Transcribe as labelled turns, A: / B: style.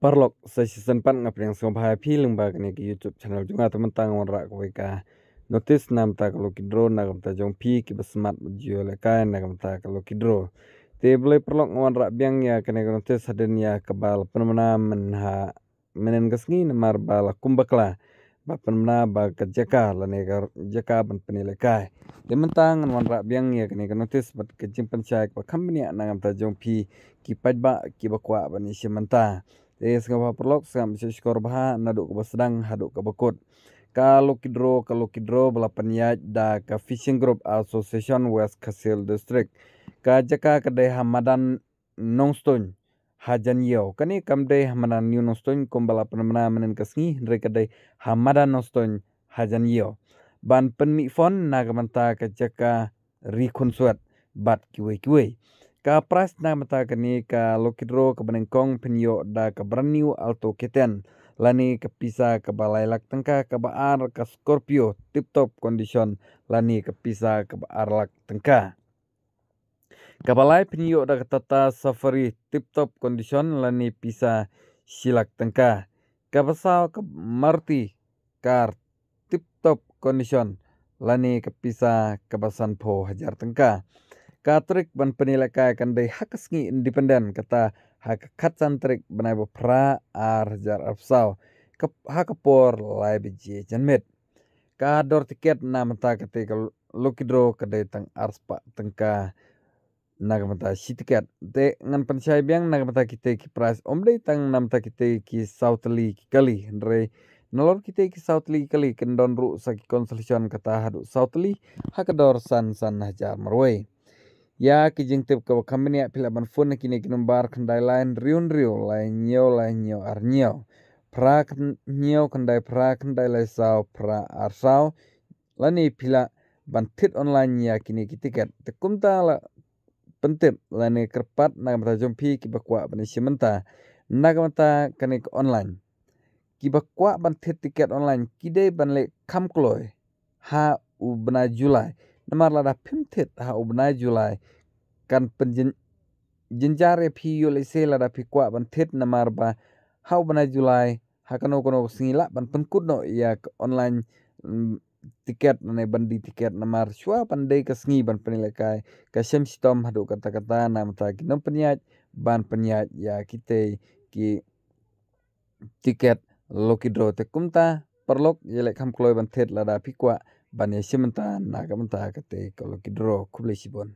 A: Parlok sesi sempat yang semua pi lembag ni ke YouTube channel juga teman tang rak koi ka notis nam ta kalau kidro na kam ta jong pi ki besmat jio le kai na kam ta kalau kidro te boleh parlok ngawan rak biang ya kene notis haden ya kebal penemena menha menen kesngi namar kumbak lah, ba penemena ba kejaka la ne ka jaka ban penile kai de mentang ngawan rak biang ya kene notis bat kejim pencaik ba company na kam ta jong pi ki pajba ki bakwa ban isi mentah Eh, perlu perlok bisa skor bah naduk ke sedang haduk ke bekut kalau kidro kalau kidro ya da ka fishing group association west kasil district ka ke kedai hamadan nongstone hajan yau kam deh hamadan new nongstun kombala penamana menen kesini dari kedai hamadan nongstone hajan yau ban penmi fon nagamanta ka jaka rikun suat bat kiwe kiwe Ka pras na mata ni ka lokidro ka benengkong penyo da ka berniu alto keten. Lani kepisa ka balai lak tengka ka baar ke Scorpio tip top condition lani kepisa ka baar lak tengka. balai penyo da ketata safari tip top condition lani pisa silak tengka. Kabasau ke marti kar tip top condition lani kepisa kebasan po hajar tengka. Katrik ban penilai kandai hak ngi independen kata hak hakakat santrik benaibo pra ke hak por lai biji janmet kador tiket na menta ketika lukidro kedai tang arspa tengka naga mata si tiket te ngan pensai biang naga mata kita ki price om dei tang na mata kita ki sautli ki kali hendre nolor kita ki sautli kali kendon ru saki kata hadu sautli hakador san san hajar marwei ya kijing ke ka kamni apil ya, aban kini kinum bar kandai lain riun riu lain nyo lain nyeo ar nyo pra nyeo kandai pra kandai lai sao pra ar sao lani pila ban tit online ya kini tiket. tekum ta la pentip lani kerpat nagamata jompi kibakwa bani simenta nagamata ke online kibakwa ban tit tiket online kide ban le kam kloi ha u bena julai namarlara lada ha ubnai julai kan penjenjare jenjare phi yole selara phi kwa ban thet namar ba ha ubnai julai ha kano singila ban penkut no ya online mm, tiket nane bandi tiket namar shua pandai ka sengi ban penilai ka sem sitom hadu kata-kata nam ta kino penyaj ban penyaj ya kite ki tiket loki tekumta te kumta perlok yelek ham kloi ban lada pikwa bani ia simantan na gaman ta kalau kidro kubli sibon.